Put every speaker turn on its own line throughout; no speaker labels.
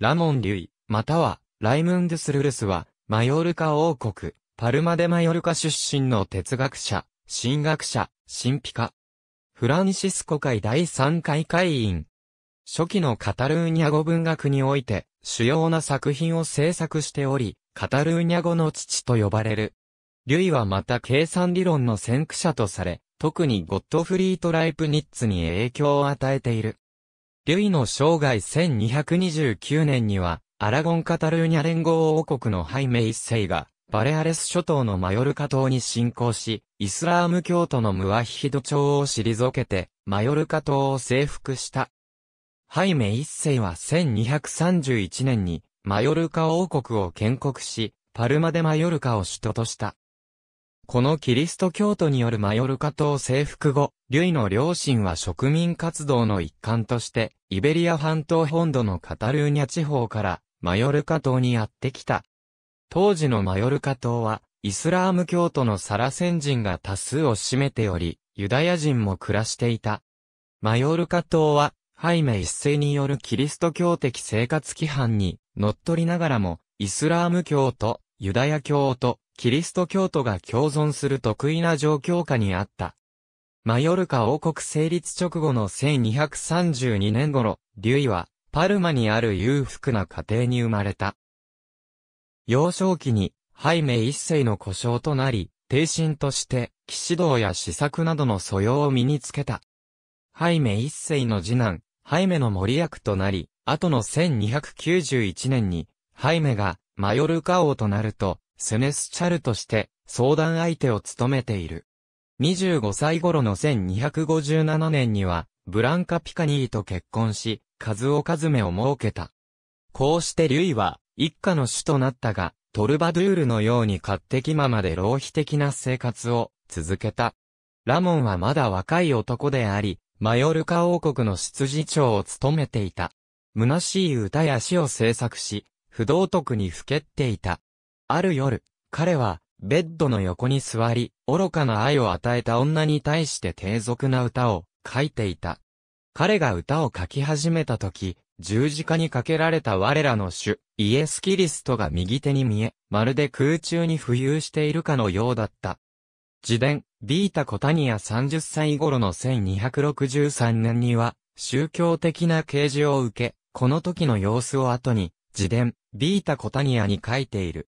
ラモン・リュイ、または、ライムンドゥス・ルルスは、マヨルカ王国、パルマ・デ・マヨルカ出身の哲学者、神学者、神秘家。フランシスコ会第3回会員。初期のカタルーニャ語文学において、主要な作品を制作しており、カタルーニャ語の父と呼ばれる。リュイはまた計算理論の先駆者とされ、特にゴットフリート・ライプニッツに影響を与えている。ルイの生涯1229年には、アラゴン・カタルーニャ連合王国のハイメ一世が、バレアレス諸島のマヨルカ島に侵攻し、イスラーム教徒のムワヒヒド朝を退けて、マヨルカ島を征服した。ハイメ一世は1231年に、マヨルカ王国を建国し、パルマでマヨルカを首都とした。このキリスト教徒によるマヨルカ島征服後、リュイの両親は植民活動の一環として、イベリア半島本土のカタルーニャ地方からマヨルカ島にやってきた。当時のマヨルカ島は、イスラーム教徒のサラセン人が多数を占めており、ユダヤ人も暮らしていた。マヨルカ島は、ハイメ一世によるキリスト教的生活規範に、乗っ取りながらも、イスラーム教と、ユダヤ教と、キリスト教徒が共存する得意な状況下にあった。マヨルカ王国成立直後の1232年頃、リュイは、パルマにある裕福な家庭に生まれた。幼少期に、ハイメ一世の故障となり、帝神として、騎士道や施策などの素養を身につけた。ハイメ一世の次男、ハイメの森役となり、後の1291年に、ハイメがマヨルカ王となると、セネスチャルとして相談相手を務めている。25歳頃の1257年には、ブランカ・ピカニーと結婚し、数を数めを設けた。こうしてリュイは、一家の主となったが、トルバドゥールのように勝手気ままで浪費的な生活を続けた。ラモンはまだ若い男であり、マヨルカ王国の執事長を務めていた。虚しい歌や詩を制作し、不道徳にふけっていた。ある夜、彼は、ベッドの横に座り、愚かな愛を与えた女に対して低俗な歌を書いていた。彼が歌を書き始めた時、十字架にかけられた我らの主、イエス・キリストが右手に見え、まるで空中に浮遊しているかのようだった。自伝、ビータ・コタニア30歳頃の1263年には、宗教的な啓示を受け、この時の様子を後に、自伝、ビータ・コタニアに書いている。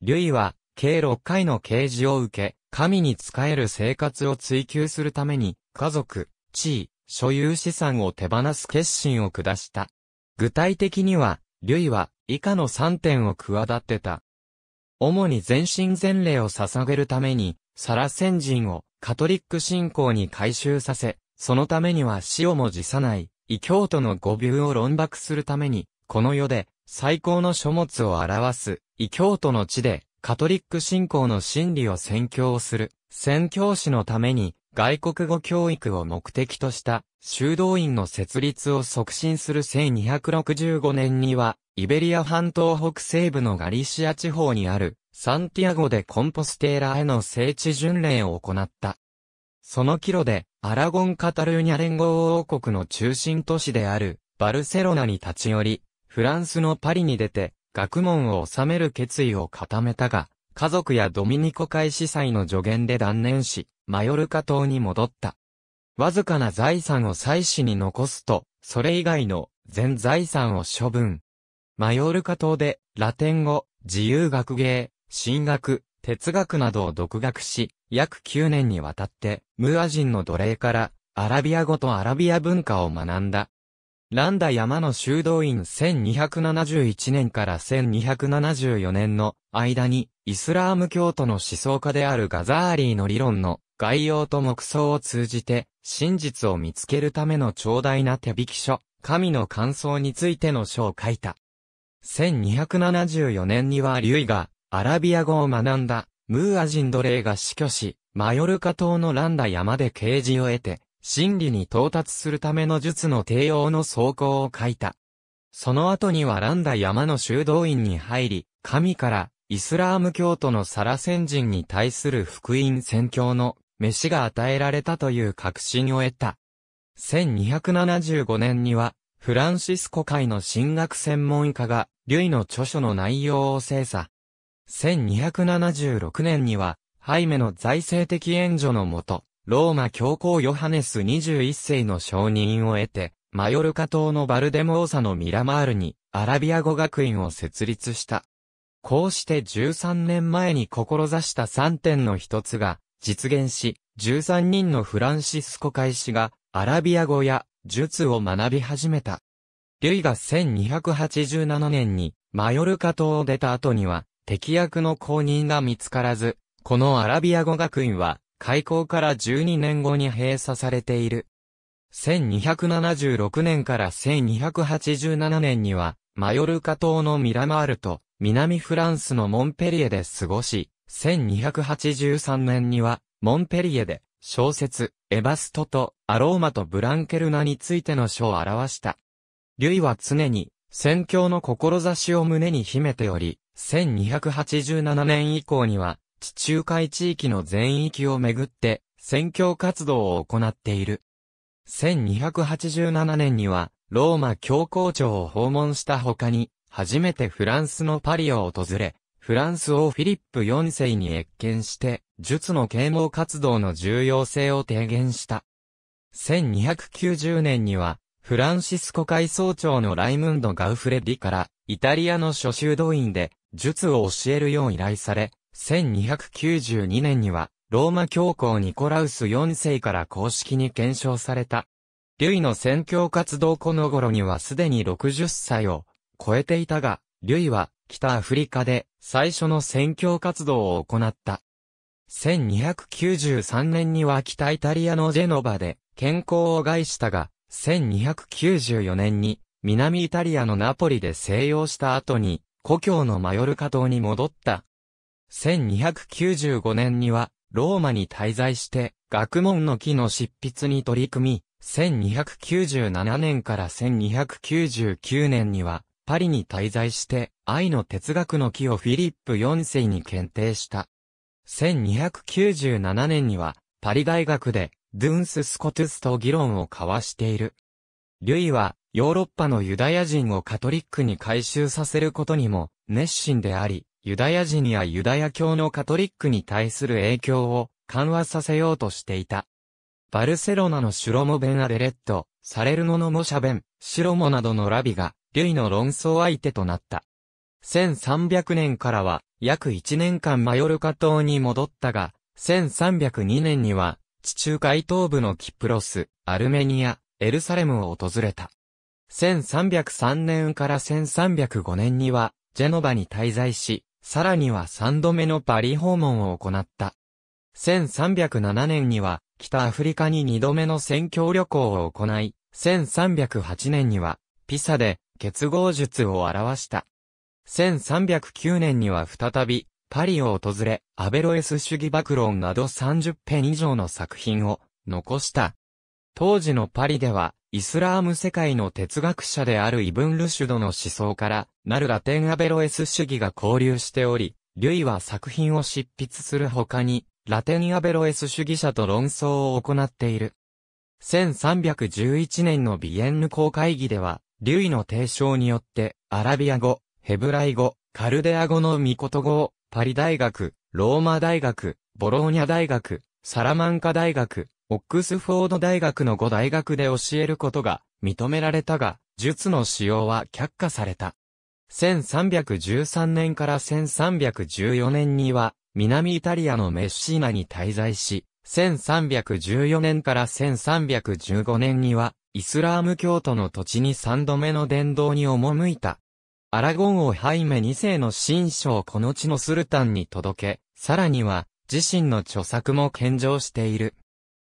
ルイは、計6回の啓示を受け、神に仕える生活を追求するために、家族、地位、所有資産を手放す決心を下した。具体的には、ルイは、以下の3点を企てた。主に全身全霊を捧げるために、サラ先人をカトリック信仰に改修させ、そのためには死をも辞さない、異教徒の誤謬を論爆するために、この世で最高の書物を表す異教徒の地で、カトリック信仰の真理を宣教する、宣教師のために、外国語教育を目的とした、修道院の設立を促進する1265年には、イベリア半島北西部のガリシア地方にある、サンティアゴでコンポステーラへの聖地巡礼を行った。その帰路で、アラゴン・カタルーニャ連合王国の中心都市である、バルセロナに立ち寄り、フランスのパリに出て、学問を収める決意を固めたが、家族やドミニコ会司祭の助言で断念し、マヨルカ島に戻った。わずかな財産を祭祀に残すと、それ以外の全財産を処分。マヨルカ島でラテン語、自由学芸、神学、哲学などを独学し、約9年にわたって、ムア人の奴隷から、アラビア語とアラビア文化を学んだ。ランダ山の修道院1271年から1274年の間に、イスラーム教徒の思想家であるガザーリーの理論の概要と目想を通じて、真実を見つけるための長大な手引き書、神の感想についての書を書いた。1274年にはリュイが、アラビア語を学んだ、ムーアジンドレイが死去し、マヨルカ島のランダ山で啓示を得て、真理に到達するための術の帝王の草稿を書いた。その後にはランダ山の修道院に入り、神からイスラーム教徒のサラ先人に対する福音宣教の飯が与えられたという確信を得た。1275年には、フランシスコ会の神学専門家が、リュイの著書の内容を精査。1276年には、ハイメの財政的援助のもと、ローマ教皇ヨハネス21世の承認を得て、マヨルカ島のバルデモーサのミラマールにアラビア語学院を設立した。こうして13年前に志した3点の一つが実現し、13人のフランシスコ開始がアラビア語や術を学び始めた。ュイが1287年にマヨルカ島を出た後には敵役の公認が見つからず、このアラビア語学院は開港から12年後に閉鎖されている。1276年から1287年には、マヨルカ島のミラマールと、南フランスのモンペリエで過ごし、1283年には、モンペリエで、小説、エバストと、アローマとブランケルナについての書を表した。リュイは常に、宣教の志を胸に秘めており、1287年以降には、地中海地域の全域をめぐって、宣教活動を行っている。1287年には、ローマ教皇庁を訪問した他に、初めてフランスのパリを訪れ、フランス王フィリップ4世に越見して、術の啓蒙活動の重要性を提言した。1290年には、フランシスコ海総長のライムンド・ガウフレディから、イタリアの諸修道院で、術を教えるよう依頼され、1292年には、ローマ教皇ニコラウス4世から公式に検証された。リュイの宣教活動この頃にはすでに60歳を超えていたが、リュイは北アフリカで最初の宣教活動を行った。1293年には北イタリアのジェノバで健康を害したが、1294年に南イタリアのナポリで静養した後に故郷のマヨルカ島に戻った。1295年には、ローマに滞在して、学問の木の執筆に取り組み、1297年から1299年には、パリに滞在して、愛の哲学の木をフィリップ4世に検定した。1297年には、パリ大学で、ドゥンス・スコトゥスと議論を交わしている。リュイは、ヨーロッパのユダヤ人をカトリックに改修させることにも、熱心であり、ユダヤ人やユダヤ教のカトリックに対する影響を緩和させようとしていた。バルセロナのシュロモベン・アベレット、サレルノのモシャベン、シロモなどのラビが、リュイの論争相手となった。1300年からは、約1年間マヨルカ島に戻ったが、1302年には、地中海東部のキプロス、アルメニア、エルサレムを訪れた。1303年から1305年には、ジェノバに滞在し、さらには三度目のパリ訪問を行った。1307年には、北アフリカに二度目の宣教旅行を行い、1308年には、ピサで結合術を表した。1309年には再び、パリを訪れ、アベロエス主義暴論など30編以上の作品を残した。当時のパリでは、イスラーム世界の哲学者であるイブン・ルシュドの思想から、なるラテンアベロエス主義が交流しており、リュイは作品を執筆する他に、ラテンアベロエス主義者と論争を行っている。1311年のビエンヌ公会議では、リュイの提唱によって、アラビア語、ヘブライ語、カルデア語のミコト語を、パリ大学、ローマ大学、ボローニャ大学、サラマンカ大学、オックスフォード大学の5大学で教えることが認められたが、術の使用は却下された。1313年から1314年には、南イタリアのメッシーナに滞在し、1314年から1315年には、イスラーム教徒の土地に3度目の伝道に赴いた。アラゴンをハイメ2世の新書をこの地のスルタンに届け、さらには、自身の著作も献上している。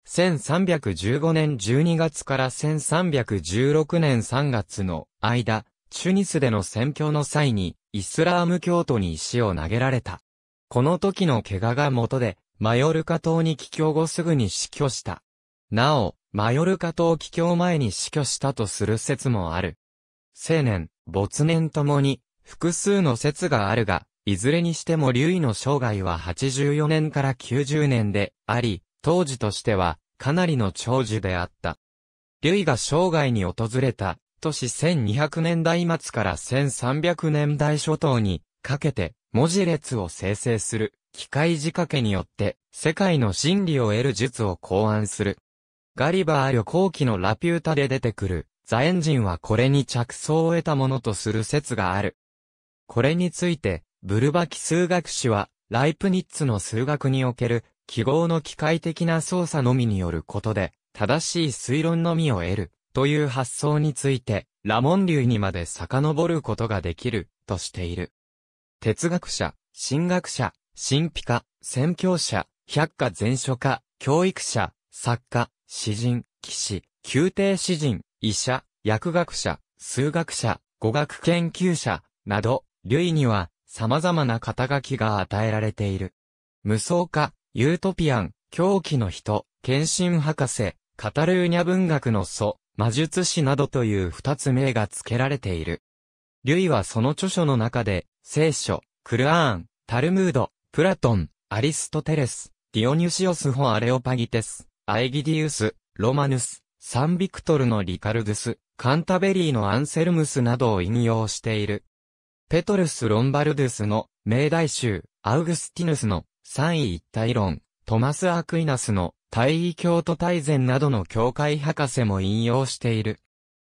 1315年12月から1316年3月の間、チュニスでの選挙の際に、イスラーム教徒に石を投げられた。この時の怪我が元で、マヨルカ島に帰郷後すぐに死去した。なお、マヨルカ島帰郷前に死去したとする説もある。青年、没年ともに、複数の説があるが、いずれにしても劉位の生涯は84年から90年であり、当時としては、かなりの長寿であった。ルイが生涯に訪れた、都市1200年代末から1300年代初頭に、かけて、文字列を生成する、機械仕掛けによって、世界の真理を得る術を考案する。ガリバー旅行記のラピュータで出てくる、ザエンジンはこれに着想を得たものとする説がある。これについて、ブルバキ数学史は、ライプニッツの数学における記号の機械的な操作のみによることで、正しい推論のみを得る、という発想について、ラモン流にまで遡ることができる、としている。哲学者、神学者、神秘家、宣教者、百科全書家、教育者、作家、詩人、騎士、宮廷詩人、医者、薬学者、数学者、語学研究者、など、類には様々な肩書きが与えられている。無双化、ユートピアン、狂気の人、献身博士、カタルーニャ文学の祖、魔術師などという二つ名が付けられている。リュイはその著書の中で、聖書、クルアーン、タルムード、プラトン、アリストテレス、ディオニュシオス・ホ・アレオパギテス、アイギディウス、ロマヌス、サンビクトルのリカルドゥス、カンタベリーのアンセルムスなどを引用している。ペトルス・ロンバルドゥスの、命題集、アウグスティヌスの、三位一体論、トマス・アクイナスの大異教徒大善などの教会博士も引用している。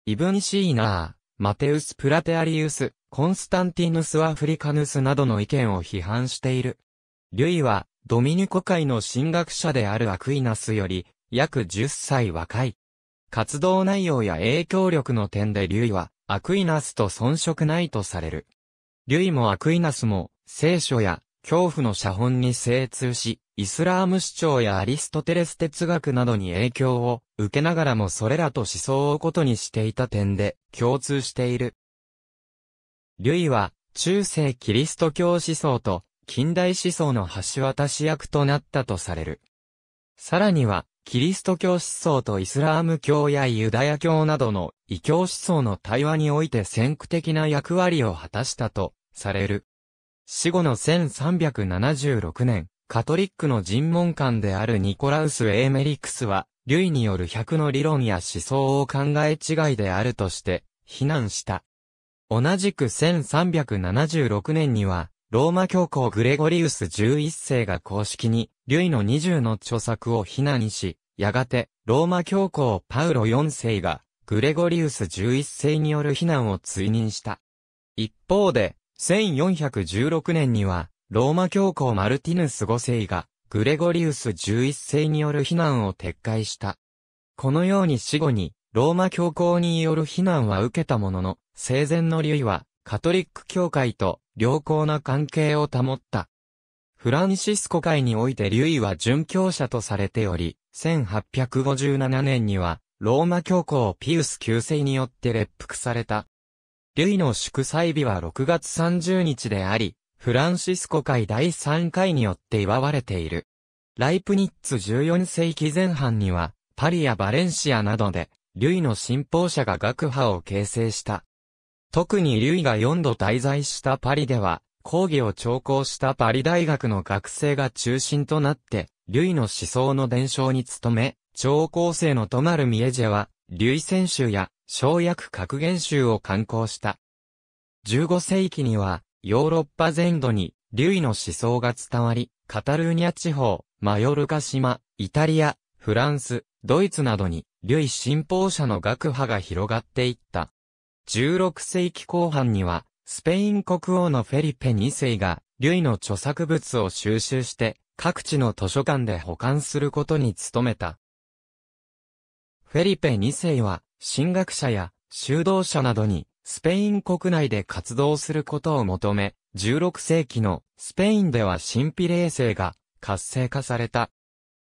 イブン・シーナー、マテウス・プラテアリウス、コンスタンティヌス・アフリカヌスなどの意見を批判している。ルイは、ドミニコ会の神学者であるアクイナスより、約10歳若い。活動内容や影響力の点でリュイは、アクイナスと遜色ないとされる。リュイもアクイナスも、聖書や恐怖の写本に精通し、イスラーム主張やアリストテレス哲学などに影響を受けながらもそれらと思想をことにしていた点で共通している。ルイは中世キリスト教思想と近代思想の橋渡し役となったとされる。さらには、キリスト教思想とイスラーム教やユダヤ教などの異教思想の対話において先駆的な役割を果たしたとされる。死後の1376年、カトリックの尋問官であるニコラウス・エーメリクスは、ルイによる百の理論や思想を考え違いであるとして、非難した。同じく1376年には、ローマ教皇グレゴリウス11世が公式に、ルイの20の著作を非難し、やがて、ローマ教皇パウロ4世が、グレゴリウス11世による非難を追認した。一方で、1416年には、ローマ教皇マルティヌス5世が、グレゴリウス11世による非難を撤回した。このように死後に、ローマ教皇による非難は受けたものの、生前のュイは、カトリック教会と良好な関係を保った。フランシスコ会においてュイは殉教者とされており、1857年には、ローマ教皇ピウス9世によって列服された。ルイの祝祭日は6月30日であり、フランシスコ会第3回によって祝われている。ライプニッツ14世紀前半には、パリやバレンシアなどで、ルイの信奉者が学派を形成した。特にルイが4度滞在したパリでは、講義を聴講したパリ大学の学生が中心となって、ルイの思想の伝承に努め、聴講生のトマル・ミエジェは、ルイ選手や小薬格言集を刊行した。15世紀には、ヨーロッパ全土に、イの思想が伝わり、カタルーニャ地方、マヨルカ島、イタリア、フランス、ドイツなどに、イ信奉者の学派が広がっていった。16世紀後半には、スペイン国王のフェリペ2世が、イの著作物を収集して、各地の図書館で保管することに努めた。フェリペ2世は、神学者や修道者などにスペイン国内で活動することを求め、16世紀のスペインでは神秘霊性が活性化された。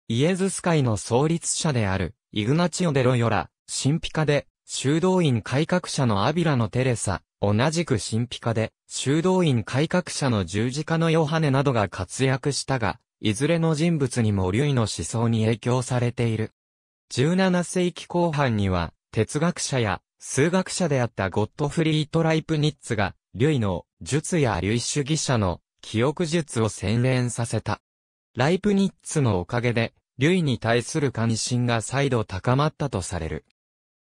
イエズス会の創立者であるイグナチオ・デロヨラ、神秘家で修道院改革者のアビラのテレサ、同じく神秘家で修道院改革者の十字架のヨハネなどが活躍したが、いずれの人物にも竜の思想に影響されている。17世紀後半には、哲学者や数学者であったゴットフリート・ライプニッツが、イの術や類主義者の記憶術を洗練させた。ライプニッツのおかげで、イに対する関心が再度高まったとされる。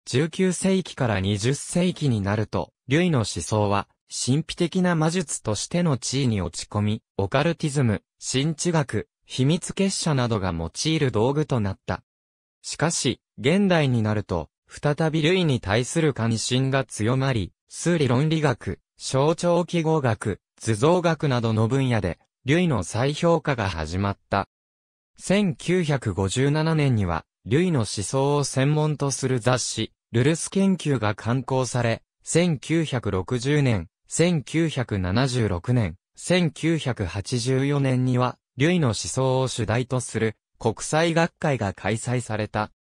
19世紀から20世紀になると、イの思想は、神秘的な魔術としての地位に落ち込み、オカルティズム、神知学、秘密結社などが用いる道具となった。しかし、現代になると、再び類に対する関心が強まり、数理論理学、象徴記号学、図像学などの分野で、類の再評価が始まった。1957年には、類の思想を専門とする雑誌、ルルス研究が刊行され、1960年、1976年、1984年には、類の思想を主題とする国際学会が開催された。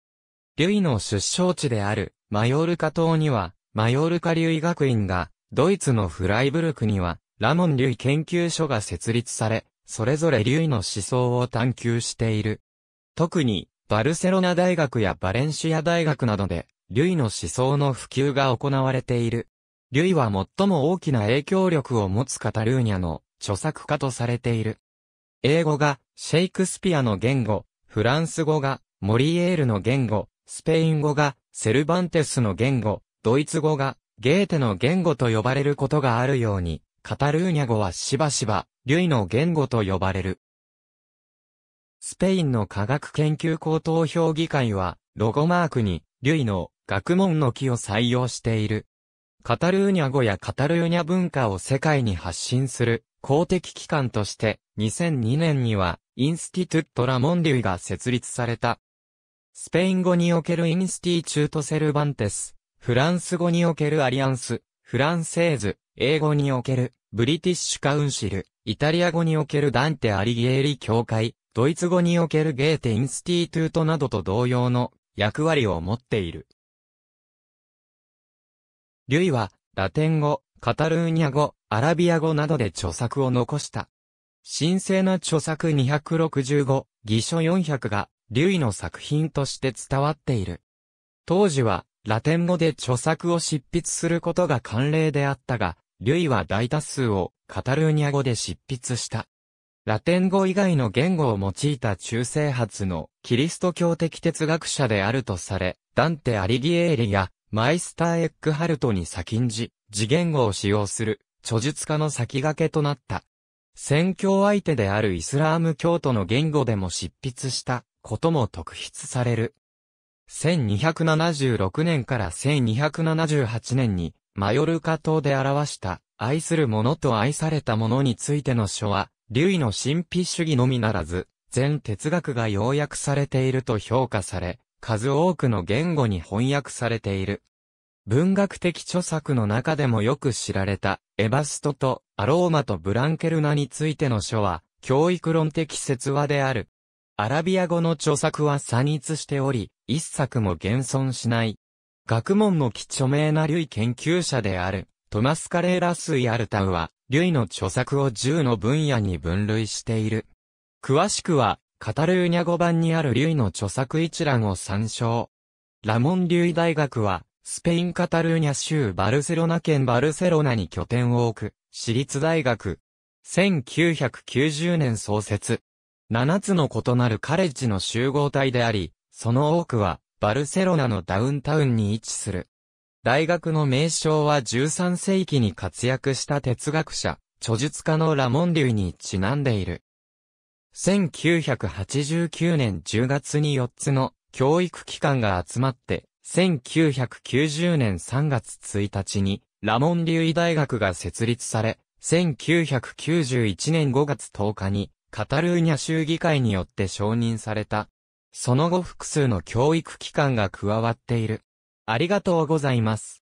ルイの出生地である、マヨールカ島には、マヨールカ留医学院が、ドイツのフライブルクには、ラモン・リ医研究所が設立され、それぞれリ医の思想を探求している。特に、バルセロナ大学やバレンシア大学などで、リ医の思想の普及が行われている。リ医は最も大きな影響力を持つカタルーニャの著作家とされている。英語がシェイクスピアの言語、フランス語がモリエールの言語、スペイン語がセルバンテスの言語、ドイツ語がゲーテの言語と呼ばれることがあるように、カタルーニャ語はしばしば、リュイの言語と呼ばれる。スペインの科学研究高等評議会は、ロゴマークに、リュイの学問の木を採用している。カタルーニャ語やカタルーニャ文化を世界に発信する公的機関として2002年にはインスティトゥット・ラモンリュイが設立された。スペイン語におけるインスティチュートセルバンテス、フランス語におけるアリアンス、フランセーズ、英語におけるブリティッシュカウンシル、イタリア語におけるダンテ・アリギエリ教会、ドイツ語におけるゲーテ・インスティトゥートなどと同様の役割を持っている。リュイは、ラテン語、カタルーニャ語、アラビア語などで著作を残した。神聖な著作265、偽書400が、劉の作品として伝わっている。当時は、ラテン語で著作を執筆することが慣例であったが、劉は大多数をカタルーニャ語で執筆した。ラテン語以外の言語を用いた中世発のキリスト教的哲学者であるとされ、ダンテ・アリギエーリやマイスター・エックハルトに先んじ、次言語を使用する著述家の先駆けとなった。宣教相手であるイスラーム教徒の言語でも執筆したことも特筆される。1276年から1278年に、マヨルカ島で表した、愛する者と愛された者についての書は、医の神秘主義のみならず、全哲学が要約されていると評価され、数多くの言語に翻訳されている。文学的著作の中でもよく知られた、エバストとアローマとブランケルナについての書は、教育論的説話である。アラビア語の著作は散逸しており、一作も現存しない。学問の貴著名な類研究者である、トマス・カレーラスイ・アルタウは、類の著作を10の分野に分類している。詳しくは、カタルーニャ語版にある類の著作一覧を参照。ラモン・リュイ大学は、スペイン・カタルーニャ州バルセロナ県バルセロナに拠点を置く、私立大学。1990年創設。7つの異なるカレッジの集合体であり、その多くは、バルセロナのダウンタウンに位置する。大学の名称は13世紀に活躍した哲学者、著述家のラモン・リュにちなんでいる。1989年10月に4つの教育機関が集まって、1990年3月1日にラモン・リュ大学が設立され、1991年5月10日にカタルーニャ州議会によって承認された。その後複数の教育機関が加わっている。ありがとうございます。